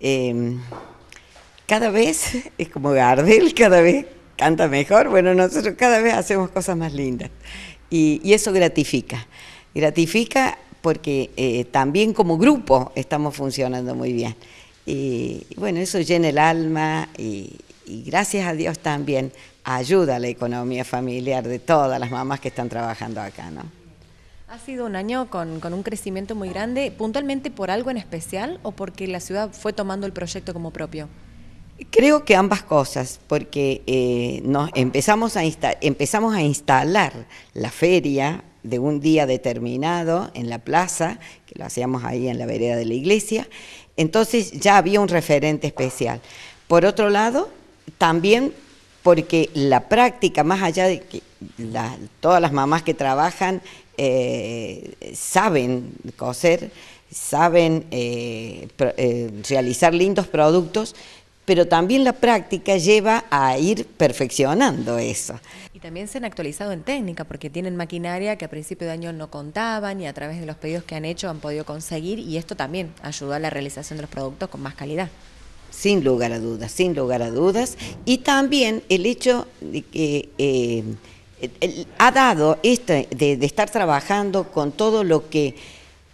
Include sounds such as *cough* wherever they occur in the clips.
Em, cada vez, es como Gardel, *laughs* cada vez canta mejor, bueno, nosotros cada vez hacemos cosas más lindas. Y, eso gratifica, gratifica porque eh, también como grupo estamos funcionando muy bien. Y, bueno, eso llena el alma y, y gracias a Dios también ayuda a la economía familiar de todas las mamás que están trabajando acá, ¿no? Ha sido un año con, un crecimiento muy grande, puntualmente por algo en especial o porque la ciudad fue tomando el proyecto como propio. Creo que ambas cosas, porque eh, nos empezamos a, empezamos a instalar la feria de un día determinado en la plaza, que lo hacíamos ahí en la vereda de la iglesia, entonces ya había un referente especial. Por otro lado, también porque la práctica, más allá de que todas las mamás que trabajan eh, saben coser, saben eh, eh, realizar lindos productos, pero también la práctica lleva a ir perfeccionando eso. Y también se han actualizado en técnica, porque tienen maquinaria que a principio de año no contaban y a través de los pedidos que han hecho han podido conseguir y esto también ayudó a la realización de los productos con más calidad sin lugar a dudas, sin lugar a dudas. Y también el hecho de que eh, ha dado esto de, estar trabajando con todo lo que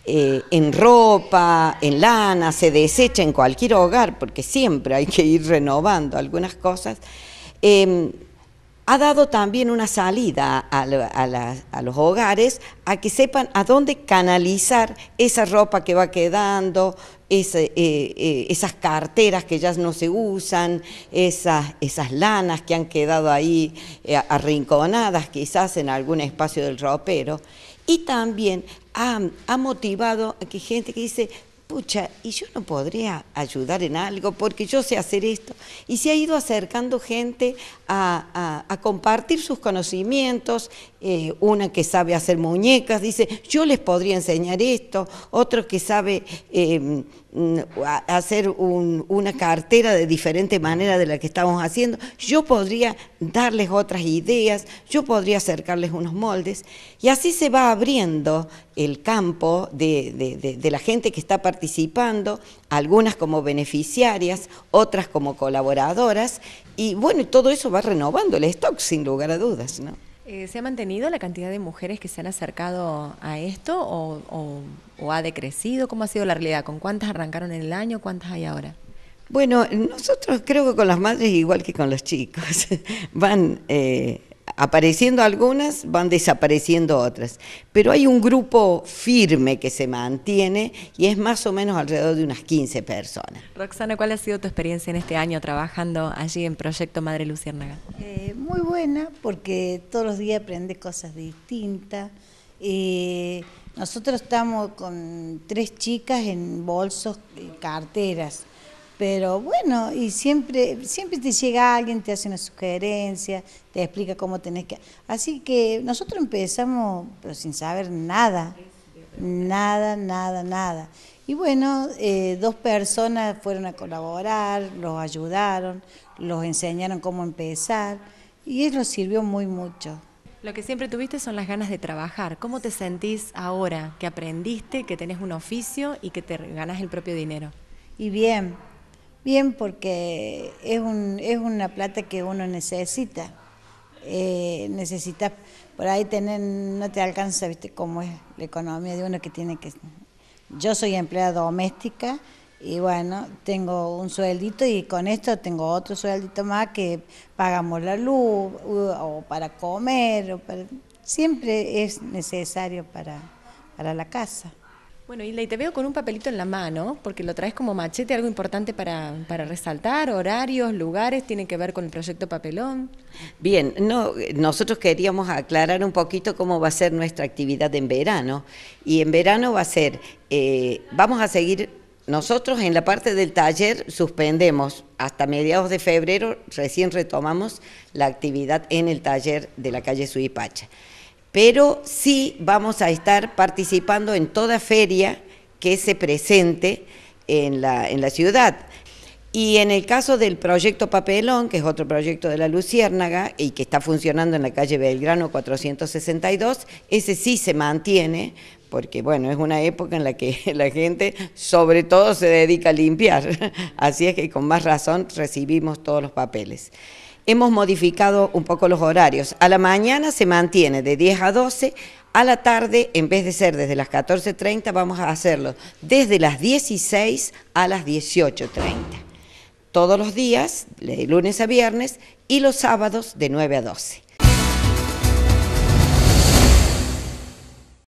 eh, en ropa, en lana, se desecha en cualquier hogar, porque siempre hay que ir renovando algunas cosas. Em, ha dado también una salida a, los hogares a que sepan a dónde canalizar esa ropa que va quedando, eh, eh, esas carteras que ya no se usan, esas, lanas que han quedado ahí eh, arrinconadas quizás en algún espacio del ropero. Y también ha, ha motivado a que gente que dice, pucha, y yo no podría ayudar en algo porque yo sé hacer esto. Y se ha ido acercando gente a, compartir sus conocimientos, eh, una que sabe hacer muñecas, dice, yo les podría enseñar esto, otro que sabe... Eh, Mm, hacer una cartera de diferente manera de la que estamos haciendo, yo podría darles otras ideas, yo podría acercarles unos moldes y así se va abriendo el campo de, de la gente que está participando, algunas como beneficiarias, otras como colaboradoras y bueno, todo eso va renovando el stock sin lugar a dudas. ¿no? Eh, ¿Se ha mantenido la cantidad de mujeres que se han acercado a esto o, ha decrecido? ¿Cómo ha sido la realidad? ¿Con cuántas arrancaron en el año? ¿Cuántas hay ahora? Bueno, nosotros creo que con las madres igual que con los chicos. *laughs* Van eh, apareciendo algunas, van desapareciendo otras. Pero hay un grupo firme que se mantiene y es más o menos alrededor de unas 15 personas. Roxana, ¿cuál ha sido tu experiencia en este año trabajando allí en Proyecto Madre Luciérnaga? Eh, muy buena, porque todos los días aprende cosas distintas. Eh, nosotros estamos con tres chicas en bolsos, eh, carteras pero bueno, y siempre, siempre te llega alguien, te hace una sugerencia, te explica cómo tenés que... Así que nosotros empezamos, pero sin saber nada, nada, nada, nada. Y bueno, eh, dos personas fueron a colaborar, los ayudaron, los enseñaron cómo empezar y eso sirvió muy mucho. Lo que siempre tuviste son las ganas de trabajar. ¿Cómo te sentís ahora que aprendiste, que tenés un oficio y que te ganás el propio dinero? Y bien, Bien, porque es, un, es una plata que uno necesita. Eh, necesitas, por ahí tener, no te alcanza, viste, cómo es la economía de uno que tiene que... Yo soy empleada doméstica y bueno, tengo un sueldito y con esto tengo otro sueldito más que pagamos la luz o para comer, o siempre es necesario para la casa. Bueno, y te veo con un papelito en la mano, porque lo traes como machete, algo importante para, para resaltar, horarios, lugares, tiene que ver con el proyecto Papelón. Bien, no, nosotros queríamos aclarar un poquito cómo va a ser nuestra actividad en verano. Y en verano va a ser, eh, vamos a seguir nosotros en la parte del taller suspendemos hasta mediados de febrero, recién retomamos la actividad en el taller de la calle Suipacha pero sí vamos a estar participando en toda feria que se presente en la, ciudad. Y en el caso del proyecto Papelón, que es otro proyecto de la Luciérnaga y que está funcionando en la calle Belgrano 462, ese sí se mantiene, porque bueno, es una época en la que *laughs* la gente sobre todo se dedica a limpiar, *laughs* así es que con más razón recibimos todos los papeles hemos modificado un poco los horarios. A la mañana se mantiene de 10 a 12, a la tarde, en vez de ser desde las 14.30, vamos a hacerlo desde las 16 a las 18.30. Todos los días, de lunes a viernes, y los sábados de 9 a 12.